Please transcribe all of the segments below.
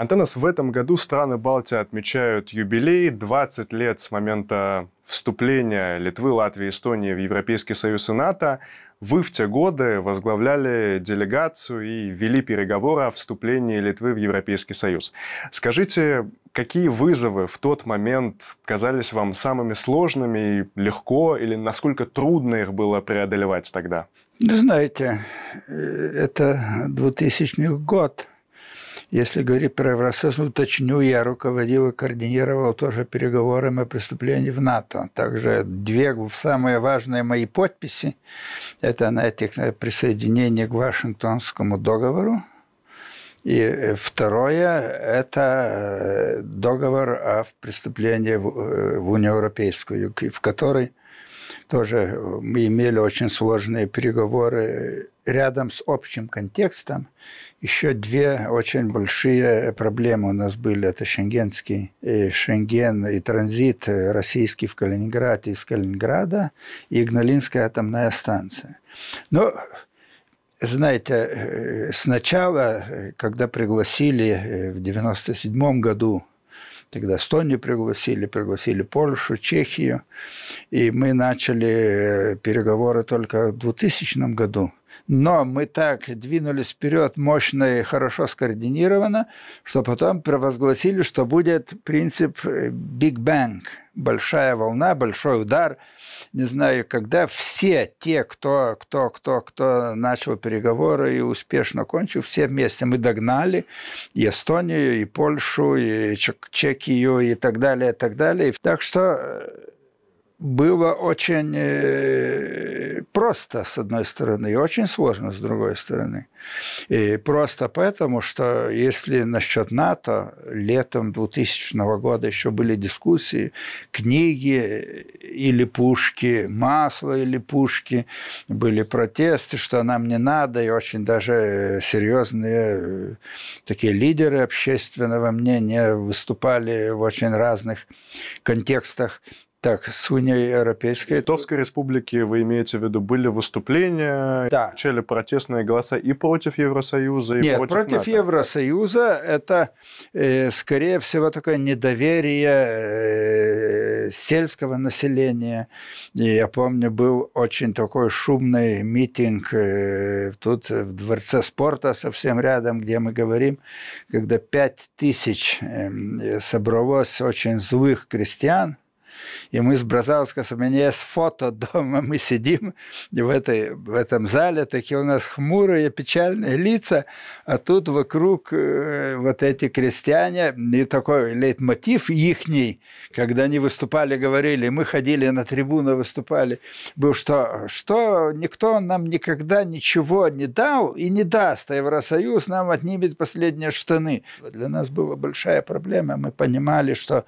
Антеннас в этом году страны Балтии отмечают юбилей 20 лет с момента вступления Литвы, Латвии, Эстонии в Европейский Союз и НАТО. Вы в те годы возглавляли делегацию и вели переговоры о вступлении Литвы в Европейский Союз. Скажите, какие вызовы в тот момент казались вам самыми сложными и легко, или насколько трудно их было преодолевать тогда? Вы знаете, э, это 2000 год – если говорить про Евросоюз, уточню, я руководил и координировал тоже переговоры о преступлении в НАТО. Также две самые важные мои подписи – это на этих на присоединении к Вашингтонскому договору. И э, второе – это э, договор о преступлении в, э, в Унию Европейскую, в который тоже э, мы имели очень сложные переговоры рядом с общим контекстом еще две очень большие проблемы у нас были. Это шенгенский, и э, шенген и транзит э, российский в Калининград из Калининграда, и Игналинская атомная станция. Но знаете, сначала, когда пригласили в 1997 году Тогда Эстонию пригласили, пригласили Польшу, Чехию. И мы начали э, переговоры только в 2000 году но мы так двинулись вперед мощно и хорошо скоординированно, что потом провозгласили, что будет принцип э, Big Bang, большая волна, большой удар, не знаю, когда все те, кто, кто, кто, кто начал переговоры и успешно кончил, все вместе мы догнали и Эстонию, и Польшу, и Чехию и так далее, и так далее. Так что э, было очень э, просто, с одной стороны, и очень сложно, с другой стороны. И просто потому, что если насчет НАТО летом 2000 года еще были дискуссии, книги или пушки, масло или пушки, были протесты, что нам не надо, и очень даже серьезные э, такие лидеры общественного мнения выступали в очень разных контекстах так, с Унией Европейской. В Литовской республике, вы имеете в виду, были выступления, да. включали протестные голоса и против Евросоюза, и Нет, против, против НАТО. Евросоюза это, э, скорее всего, такое недоверие э, сельского населения. И я помню, был очень такой шумный митинг э, тут в Дворце спорта совсем рядом, где мы говорим, когда пять тысяч эм, собралось очень злых крестьян, и мы с Бразаускасом, у меня есть фото дома, мы сидим в, этой, в этом зале, такие у нас хмурые, печальные лица, а тут вокруг э, вот эти крестьяне, и такой лейтмотив ихний, когда они выступали, говорили, мы ходили на трибуну, выступали, был, что, что никто нам никогда ничего не дал и не даст, а Евросоюз нам отнимет последние штаны. Для нас была большая проблема, мы понимали, что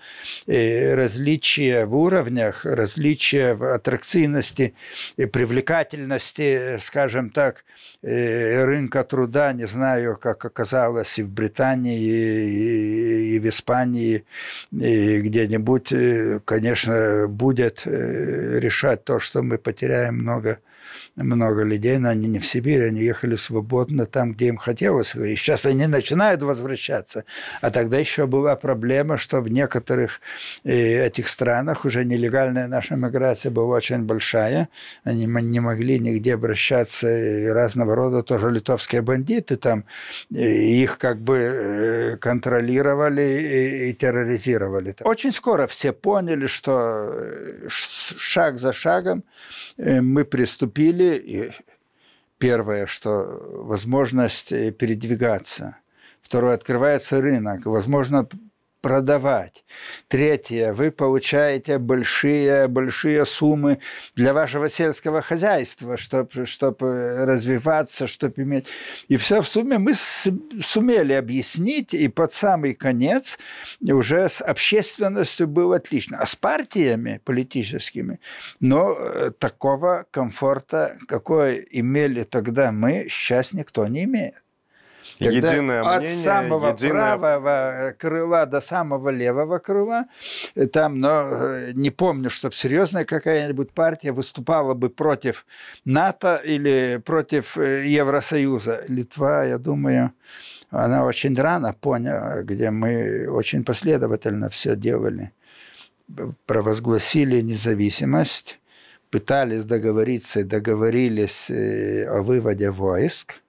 э, различия различия в уровнях, различия в аттракционности и привлекательности, скажем так, э, рынка труда, не знаю, как оказалось и в Британии, и в Испании, и где-нибудь, э, конечно, будет э, решать то, что мы потеряем много много людей, но они не в Сибирь, они ехали свободно там, где им хотелось. И сейчас они начинают возвращаться. А тогда еще была проблема, что в некоторых э, этих странах уже нелегальная наша миграция была очень большая. Они не могли нигде обращаться. И разного рода тоже литовские бандиты там. И э, их как бы э, контролировали и терроризировали. Очень скоро все поняли, что шаг за шагом мы приступили были, и первое, что возможность э, передвигаться. Второе, открывается рынок, возможно, продавать. Третье, вы получаете большие, большие суммы для вашего сельского хозяйства, чтобы чтоб э, развиваться, чтобы иметь. И все в сумме мы с, сумели объяснить, и под самый конец уже с общественностью было отлично. А с партиями политическими, но э, такого комфорта, какой имели тогда мы, сейчас никто не имеет. Когда единое от мнение, самого единое... правого э, крыла до самого левого крыла, э, там, но э, не помню, чтобы серьезная какая-нибудь партия выступала бы против НАТО или против Евросоюза. Литва, я думаю, она очень рано поняла, где мы очень последовательно все делали. Провозгласили независимость, пытались договориться и договорились о выводе войск –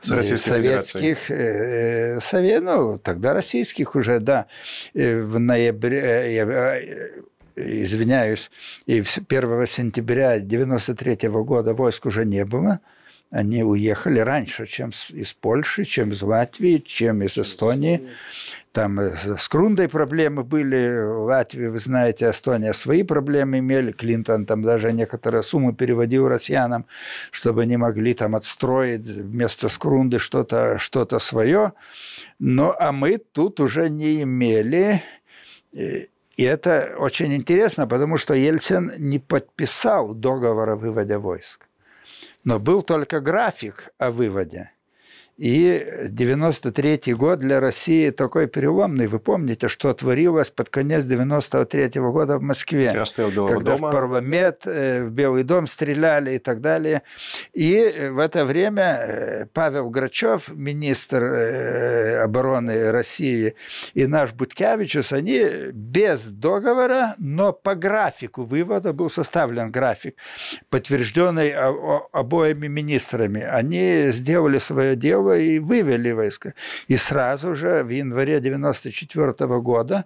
с Российской э, советских, Федерацией. Э, э совет, ну, тогда российских уже, да, э, в ноябре, извиняюсь, и 1 сентября 93 -го года войск уже не было. Они уехали раньше, чем из Польши, чем из Латвии, чем из Эстонии. Там э, с Крундой проблемы были. В Латвии, вы знаете, Эстония свои проблемы имели. Клинтон там даже некоторые суммы переводил россиянам, чтобы они могли там отстроить вместо Скрунды что-то что то свое. Но а мы тут уже не имели и это очень интересно, потому что Ельцин не подписал договор о выводе войск. Но был только график о выводе. И 93 год для России такой переломный. Вы помните, что творилось под конец 93 -го года в Москве, когда дома. в парламент, э, в Белый дом стреляли и так далее. И э, в это время э, Павел Грачев, министр обороны России, и наш Буткевичус, они без договора, но по графику вывода был составлен график, подтвержденный а, обоими министрами. Они сделали свое дело его и вывели войска. И сразу же в январе 94 года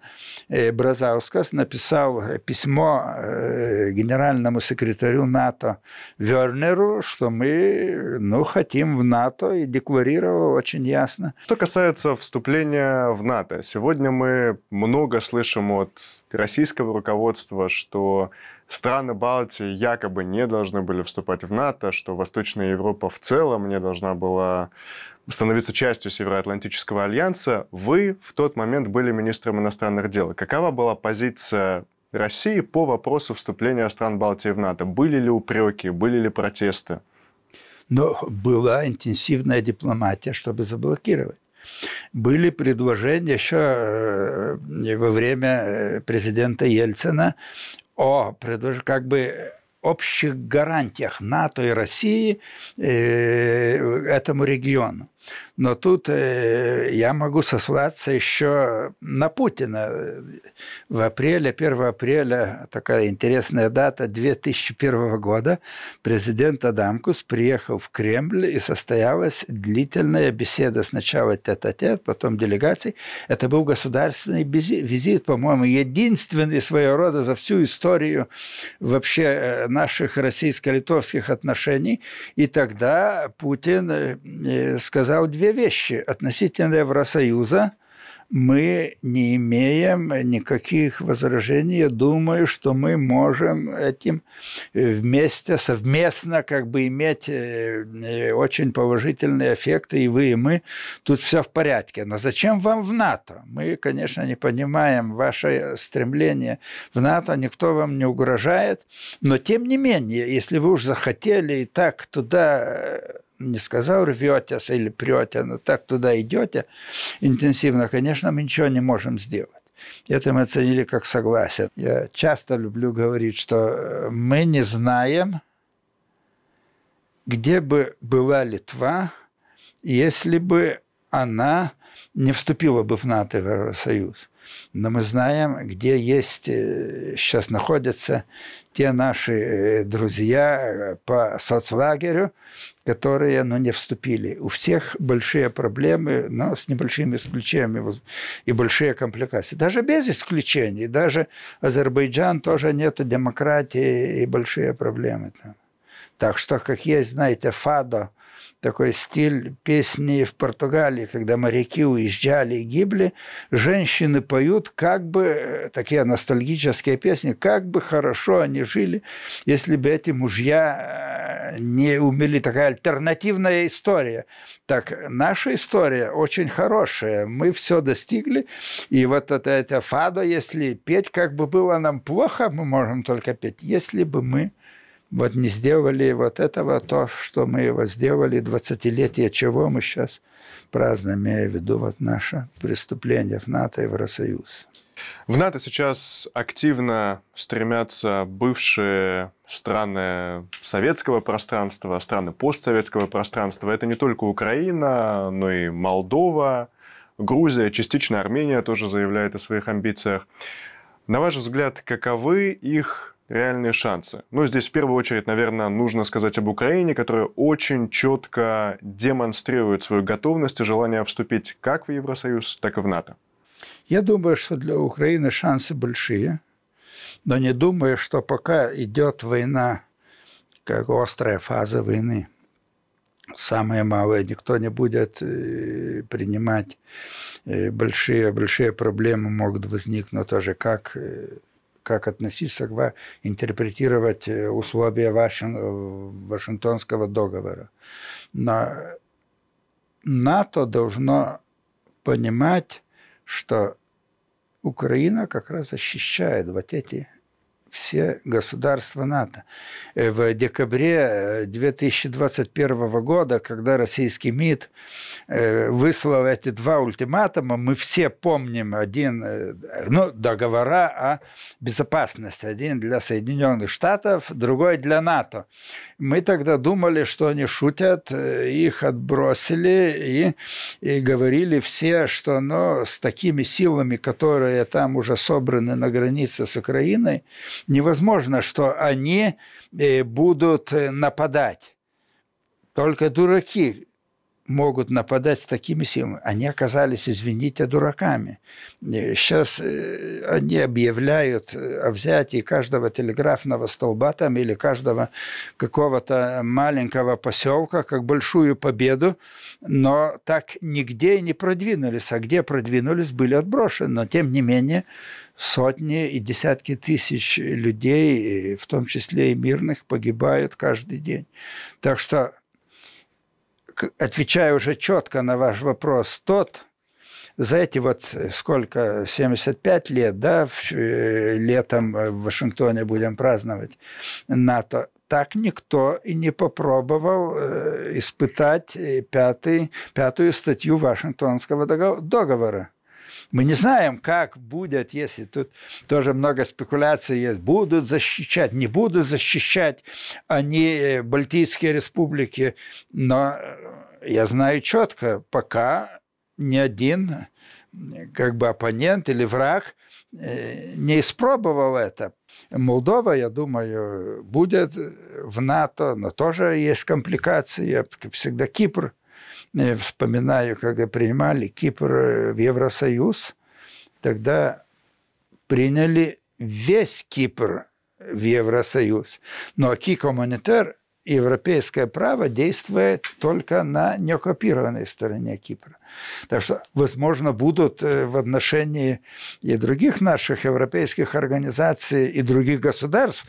э, Бразаускас написал э, письмо э, генеральному секретарю НАТО Вернеру, что мы ну, хотим в НАТО, и декларировал очень ясно. Что касается вступления в НАТО, сегодня мы много слышим от российского руководства, что страны Балтии якобы не должны были вступать в НАТО, что Восточная Европа в целом не должна была становиться частью Североатлантического альянса, вы в тот момент были министром иностранных дел. Какова была позиция России по вопросу вступления стран Балтии в НАТО? Были ли упреки, были ли протесты? Но была интенсивная дипломатия, чтобы заблокировать. Были предложения еще э, во время э, президента Ельцина о предложении, как бы общих гарантиях НАТО и России э, этому региону. Но тут э, я могу сослаться еще на Путина. В апреле, 1 апреля, такая интересная дата, 2001 года, президент Адамкус приехал в Кремль и состоялась длительная беседа сначала тет-а-тет, потом делегаций. Это был государственный визит, по-моему, единственный своего рода за всю историю вообще э, наших российско-литовских отношений. И тогда Путин э, сказал, сказал две вещи. Относительно Евросоюза мы не имеем никаких возражений. Я думаю, что мы можем этим вместе, совместно как бы иметь э, э, очень положительные эффекты, и вы, и мы. Тут все в порядке. Но зачем вам в НАТО? Мы, конечно, не понимаем ваше стремление в НАТО, никто вам не угрожает. Но, тем не менее, если вы уж захотели и так туда э, не сказал рветесь или прете, но так туда идете интенсивно, конечно, мы ничего не можем сделать. Это мы оценили как согласие. Я часто люблю говорить, что э, мы не знаем, где бы была Литва, если бы она не вступила бы в НАТО и Евросоюз. Но мы знаем, где есть, э, сейчас находятся те наши э, друзья э, по соцлагерю, которые ну, не вступили. У всех большие проблемы, но с небольшими исключениями и большие компликации. Даже без исключений. Даже Азербайджан тоже нет демократии и большие проблемы там. Так что, как есть, знаете, ФАДО – такой стиль песни в Португалии, когда моряки уезжали и гибли, женщины поют как бы э, такие ностальгические песни, как бы хорошо они жили, если бы эти мужья э, не умели. Такая альтернативная история. Так, наша история очень хорошая. Мы все достигли. И вот это, это фадо, если петь, как бы было нам плохо, мы можем только петь. Если бы мы вот не сделали вот этого, то, что мы его сделали, 20-летие чего мы сейчас празднуем, я имею в виду вот наше преступление в НАТО и в Евросоюз. В НАТО сейчас активно стремятся бывшие страны советского пространства, страны постсоветского пространства. Это не только Украина, но и Молдова, Грузия, частично Армения тоже заявляет о своих амбициях. На ваш взгляд, каковы их реальные шансы. Но ну, здесь в первую очередь, наверное, нужно сказать об Украине, которая очень четко демонстрирует свою готовность и желание вступить как в Евросоюз, так и в НАТО. Я думаю, что для Украины шансы большие, но не думаю, что пока идет война, как острая фаза войны, самое малое, никто не будет э, принимать э, большие, большие проблемы могут возникнуть тоже а как э, как относиться, к как интерпретировать э, условия Вашин, э, Вашингтонского договора. Но НАТО должно понимать, что Украина как раз защищает вот эти все государства НАТО. Э, в декабре 2021 э, года, когда российский МИД э, выслал эти два ультиматума, мы все помним один, ну, договора о безопасности. Один для Соединенных Штатов, другой для НАТО. Мы тогда думали, что они шутят, их отбросили и, и говорили все, что ну, с такими силами, которые там уже собраны на границе с Украиной, невозможно, что они э, будут э, нападать. Только дураки могут нападать с такими силами. Они оказались, извините, дураками. Сейчас э, они объявляют о взятии каждого телеграфного столба там или каждого какого-то маленького поселка как большую победу, но так нигде и не продвинулись. А где продвинулись, были отброшены. Но, тем не менее, сотни и десятки тысяч людей, э, в том числе и мирных, погибают каждый день. Так что, отвечая уже четко на ваш вопрос, тот за эти вот э, сколько, 75 лет, да, э, летом в Вашингтоне будем праздновать НАТО, так никто и не попробовал испытать пятый, пятую статью Вашингтонского договора. Мы не знаем, как будет, если тут тоже много спекуляций есть. Будут защищать, не будут защищать они э, Балтийские республики. Но э, я знаю четко, пока ни один как бы оппонент или враг э, не испробовал это. Молдова, я думаю, будет в НАТО, но тоже есть компликации. Всегда Кипр – Э, вспоминаю, когда принимали Кипр э, в Евросоюз, тогда приняли весь Кипр в Евросоюз. Но аки коммунитар, европейское право действует только на неоккупированной стороне Кипра. Так что, возможно, будут э, в отношении и других наших европейских организаций и других государств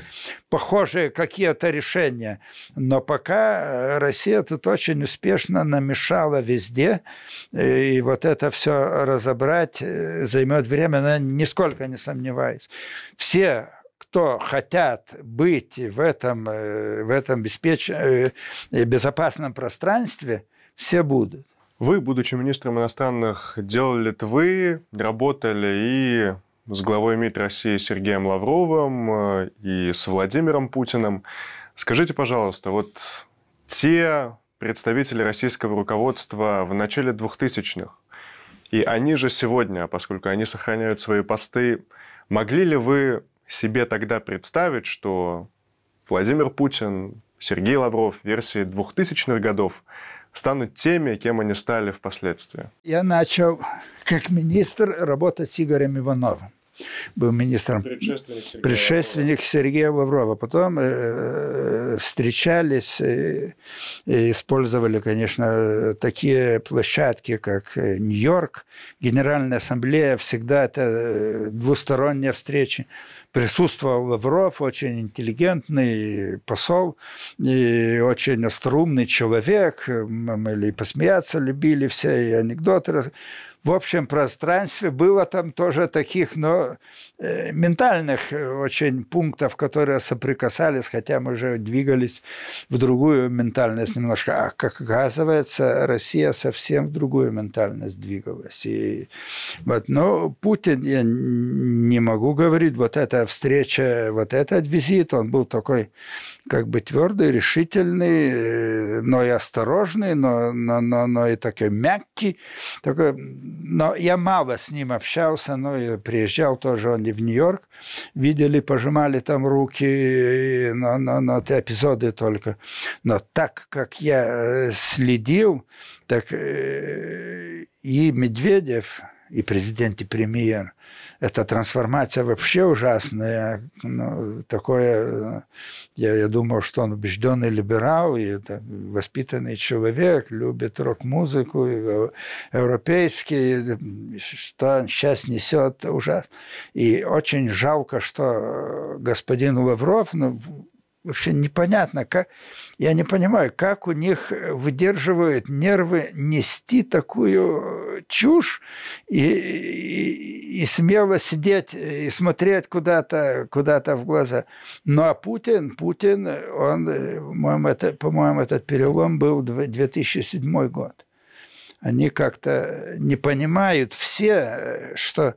похожие какие-то решения. Но пока э, Россия тут очень успешно намешала везде, э, и вот это все разобрать займет время, но я нисколько не сомневаюсь. Все кто хотят быть в этом, в этом беспеч... безопасном пространстве, все будут. Вы, будучи министром иностранных дел Литвы, работали и с главой МИД России Сергеем Лавровым, э, и с Владимиром Путиным. Скажите, пожалуйста, вот те представители российского руководства в начале 2000-х, и они же сегодня, поскольку они сохраняют свои посты, могли ли вы себе тогда представить, что Владимир Путин, Сергей Лавров версии 2000-х годов станут теми, кем они стали впоследствии? Я начал как министр работать с Игорем Ивановым был министром. Предшественник Сергея, предшественник Лаврова. Сергея Лаврова. Потом э, э, встречались э, и, использовали, конечно, такие площадки, как Нью-Йорк, Генеральная Ассамблея, всегда это двусторонние встречи. Присутствовал Лавров, очень интеллигентный посол и очень остроумный человек. Мы и посмеяться любили все, и анекдоты в общем пространстве. Было там тоже таких, но э, ментальных э, очень пунктов, которые соприкасались, хотя мы уже двигались в другую ментальность немножко. А как оказывается, Россия совсем в другую ментальность двигалась. И, вот, но Путин, я не могу говорить, вот эта встреча, вот этот визит, он был такой как бы твердый, решительный, э, но и осторожный, но, но, но, но и такой мягкий, такой но я мало с ним общался, но и приезжал тоже он и в Нью-Йорк. Видели, пожимали там руки, но, но, но эпизоды только. Но так как я э, следил, так э, и Медведев, и президент, и премьер. Это трансформация вообще ужасная. Ну, такое, э, я, я думал, что он убежденный либерал, и это воспитанный человек, любит рок-музыку, э, европейский, э, что он сейчас несет ужас. И очень жалко, что господин Лавров, ну, вообще непонятно, как, я не понимаю, как у них э, выдерживают нервы нести такую э, чушь и, и, и смело сидеть э, и смотреть куда-то куда, -то, в глаза. Ну а Путин, Путин, он, по-моему, это, по этот перелом был 2007 год. Они как-то не понимают все, что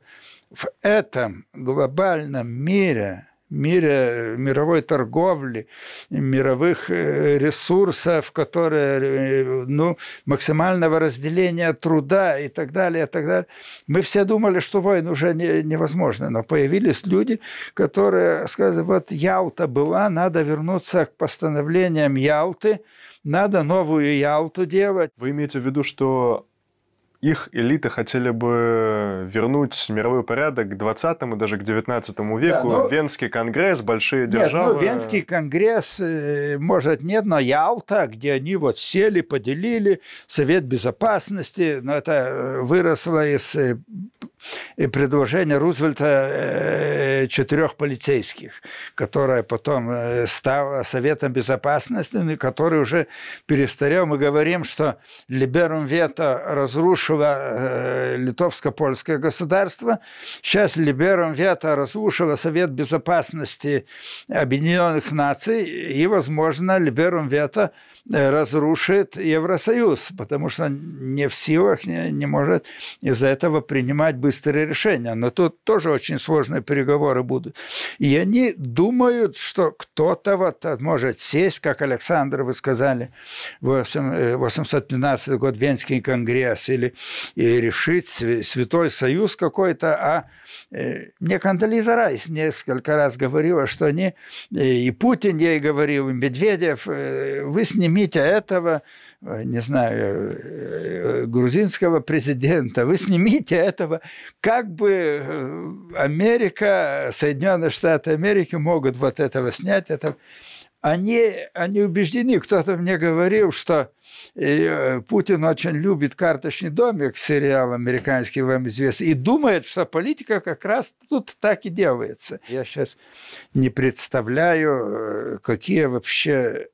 в этом глобальном мире – мире, мировой торговли, мировых э, ресурсов, которые, э, ну, максимального разделения труда и так далее, и так далее. Мы все думали, что войн уже не, невозможно, но появились люди, которые сказали, вот Ялта была, надо вернуться к постановлениям Ялты, надо новую Ялту делать. Вы имеете в виду, что их элиты хотели бы вернуть мировой порядок к 20 и даже к 19 веку. Да, ну, но... Венский конгресс, большие нет, ну, державы. Ну, Венский конгресс, э, может, нет, но Ялта, где они вот сели, поделили, Совет Безопасности, но это э, выросло из э, предложения Рузвельта четырех полицейских, которая потом э, стала Советом Безопасности, ну, и который уже перестарел. Мы говорим, что Либерум Вето разрушило э, литовско-польское государство. Сейчас Либерум Вето разрушило Совет Безопасности Объединенных Наций, и, возможно, Либерум Вето разрушит Евросоюз, потому что не в силах, не, не может из-за этого принимать быстрые решения. Но тут тоже очень сложные переговоры будут. И они думают, что кто-то вот может сесть, как Александр, вы сказали, 815 э, год Венский конгресс, или и решить Святой Союз какой-то. А э, мне Кандализа Райс несколько раз говорила, что они, э, и Путин ей говорил, и Медведев, вы с ним снимите этого, э, не знаю, э, грузинского президента, вы снимите этого, как бы э, Америка, Соединенные Штаты Америки могут вот этого снять, это они, они убеждены, кто-то мне говорил, что Путин очень любит карточный домик, сериал американский вам известный, и думает, что политика как раз тут так и делается. Я сейчас не представляю, какие вообще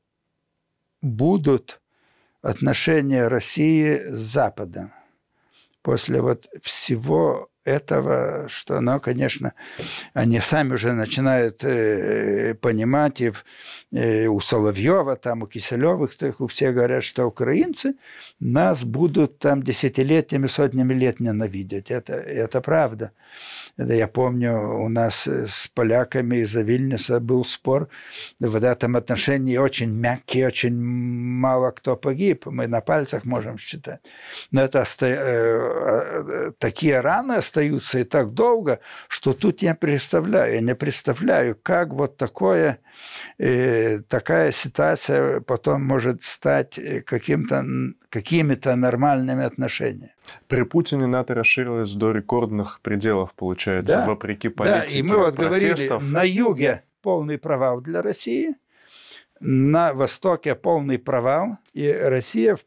будут отношения России с Западом после вот всего этого, что, ну, конечно, они сами уже начинают э, понимать, и э, у Соловьева, там, у Киселевых, так, у всех говорят, что украинцы нас будут там десятилетиями, сотнями лет ненавидеть. Это, это правда. Это я помню, у нас с поляками из-за Вильнюса был спор в этом отношении очень мягкий, очень мало кто погиб. Мы на пальцах можем считать. Но это э, э, такие раны остаются и так долго, что тут я представляю, я не представляю, как вот такое, э, такая ситуация потом может стать э, каким-то, какими-то нормальными отношениями. При Путине НАТО расширилось до рекордных пределов, получается, да, вопреки политике Да, и мы вот протестов. говорили, на юге полный провал для России – на Востоке полный провал, и Россия в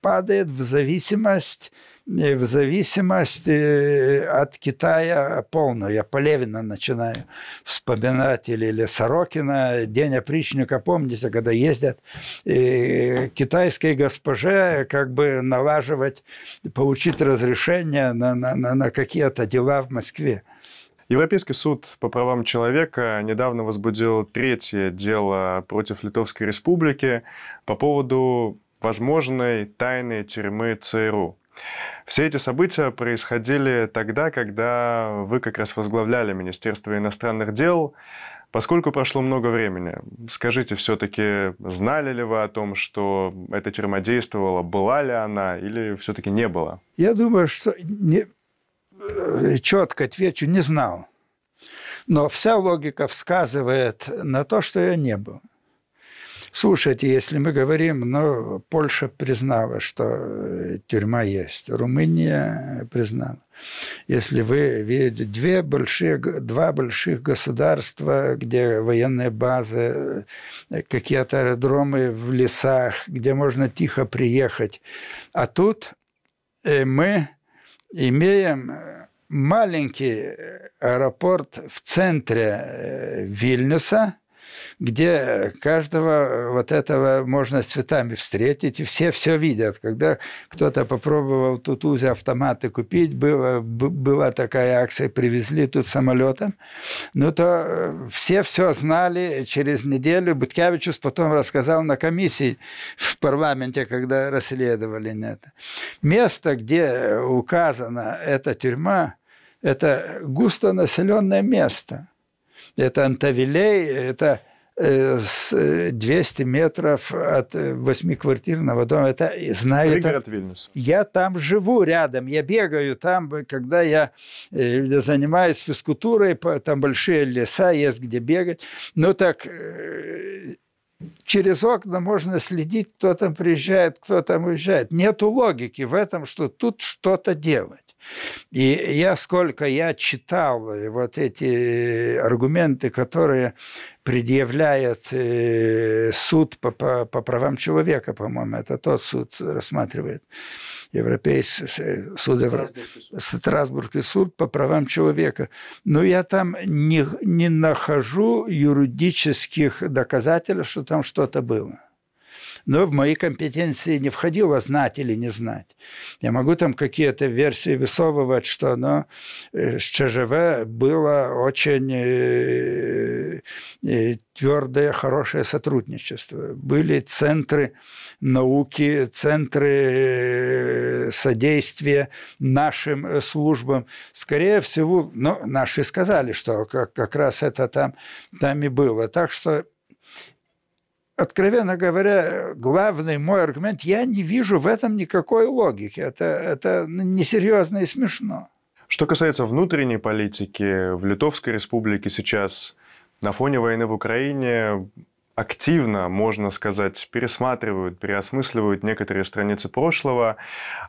падает в зависимость, э, в зависимость э, от Китая полную. Я Полевина начинаю вспоминать, или, или Сорокина, День опричника, помните, когда ездят и э, китайской госпоже как бы налаживать, получить разрешение на, на, на, на какие-то дела в Москве. Европейский суд по правам человека недавно возбудил третье дело против Литовской республики по поводу возможной тайной тюрьмы ЦРУ. Все эти события происходили тогда, когда вы как раз возглавляли Министерство иностранных дел. Поскольку прошло много времени, скажите все-таки, знали ли вы о том, что эта тюрьма действовала, была ли она или все-таки не была? Я думаю, что не... Э, четко отвечу, не знал. Но вся логика всказывает на то, что я не был. Слушайте, если мы говорим, ну, Польша признала, что э, тюрьма есть, Румыния признала. Если вы видите две большие, два больших государства, где военные базы, э, какие-то аэродромы в лесах, где можно тихо приехать. А тут э, мы имеем маленький аэропорт в центре Вильнюса – где каждого э, вот этого можно с цветами встретить, и все все видят. Когда кто-то попробовал тут УЗИ автоматы купить, было, была такая акция, привезли тут самолетом, ну то э, все все знали через неделю. Буткевичус потом рассказал на комиссии в парламенте, когда расследовали это. Место, где э, указана эта тюрьма, это густонаселенное место. Это Антавилей, это Э, с 200 э, метров от э, восьмиквартирного дома. Это знаю. Пригород Вильнюс. Я там живу рядом, я бегаю там, когда я занимаюсь физкультурой, там большие леса есть, где бегать. Ну так через окна можно следить, кто там приезжает, кто там уезжает. Нету логики в этом, что тут что-то делать. И я сколько я читал э, вот эти э, аргументы, которые предъявляет э, суд по, по, по правам человека, по-моему, это тот суд рассматривает, Европейский суд, Страсбургский суд. суд по правам человека. Но я там не, не нахожу юридических доказательств, что там что-то было но в мои компетенции не входило знать или не знать. Я могу там какие-то версии высовывать, что оно э, с ЧЖВ было очень э, э, твердое, хорошее сотрудничество. Были центры науки, центры содействия нашим службам. Скорее всего, ну, наши сказали, что как, как раз это там, там и было. Так что откровенно говоря, главный мой аргумент, я не вижу в этом никакой логики. Это, это ну, несерьезно и смешно. Что касается внутренней политики, в Литовской республике сейчас на фоне войны в Украине активно, можно сказать, пересматривают, переосмысливают некоторые страницы прошлого.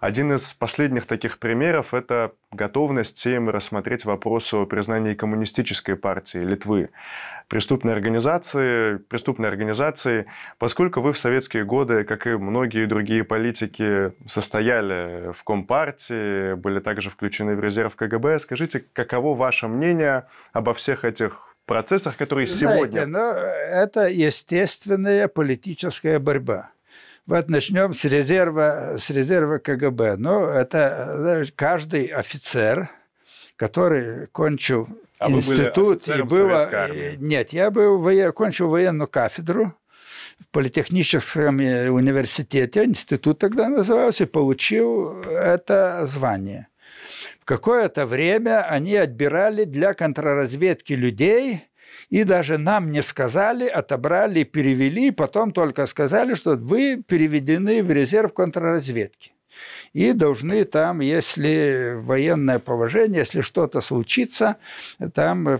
Один из последних таких примеров – это готовность Сейма рассмотреть вопрос о признании коммунистической партии Литвы преступной организации, преступной организации, поскольку вы в советские годы, как и многие другие политики, состояли в Компартии, были также включены в резерв КГБ. Скажите, каково ваше мнение обо всех этих процессах, которые Знаете, сегодня... Ну, это естественная политическая борьба. Вот начнем с резерва, с резерва КГБ. Ну, это знаешь, каждый офицер, который кончил а институт вы были и было... Э, нет, я был, кончил военную кафедру в политехническом э, университете, институт тогда назывался, и получил это звание какое-то время они отбирали для контрразведки людей – и даже нам не сказали, отобрали, перевели, потом только сказали, что вы переведены в резерв контрразведки. И должны там, если военное положение, если что-то случится, там,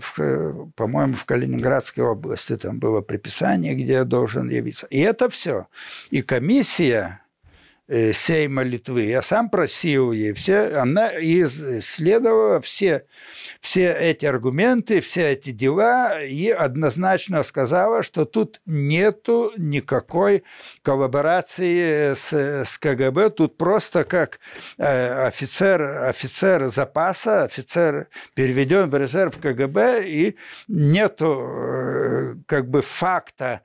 по-моему, в Калининградской области там было приписание, где я должен явиться. И это все. И комиссия Э, Сейма Литвы. Я а сам просил ее, Все, она исследовала все, все эти аргументы, все эти дела и однозначно сказала, что тут нету никакой коллаборации с, с КГБ. Тут просто как э, офицер, офицер запаса, офицер переведен в резерв КГБ, и нету э, как бы факта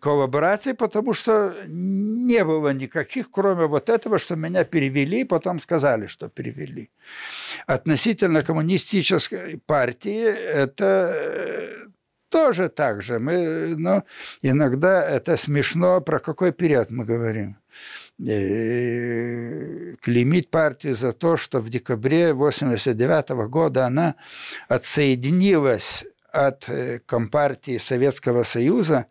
коллаборации, потому что не было никаких кроме вот этого, что меня перевели, потом сказали, что перевели. Относительно коммунистической партии это э, тоже так же. Мы, но ну, иногда это смешно, про какой период мы говорим. И э, клеймить партию за то, что в декабре 1989 года она отсоединилась от э, Компартии Советского Союза,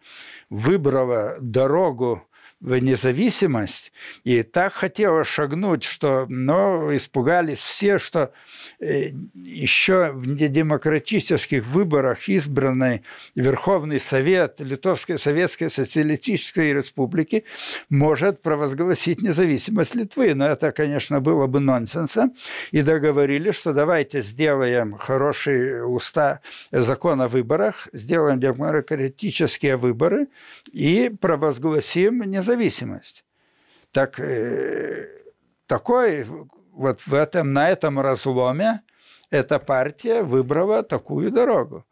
выбрала дорогу в независимость и так хотела шагнуть, что, но испугались все, что э, еще в недемократических выборах избранный Верховный Совет Литовской Советской Социалистической Республики может провозгласить независимость Литвы. Но это, конечно, было бы нонсенсом. И договорились, что давайте сделаем хорошие уста закон о выборах, сделаем демократические выборы и провозгласим независимость зависимость. Так, э, такой, вот в этом, на этом разломе эта партия выбрала такую дорогу.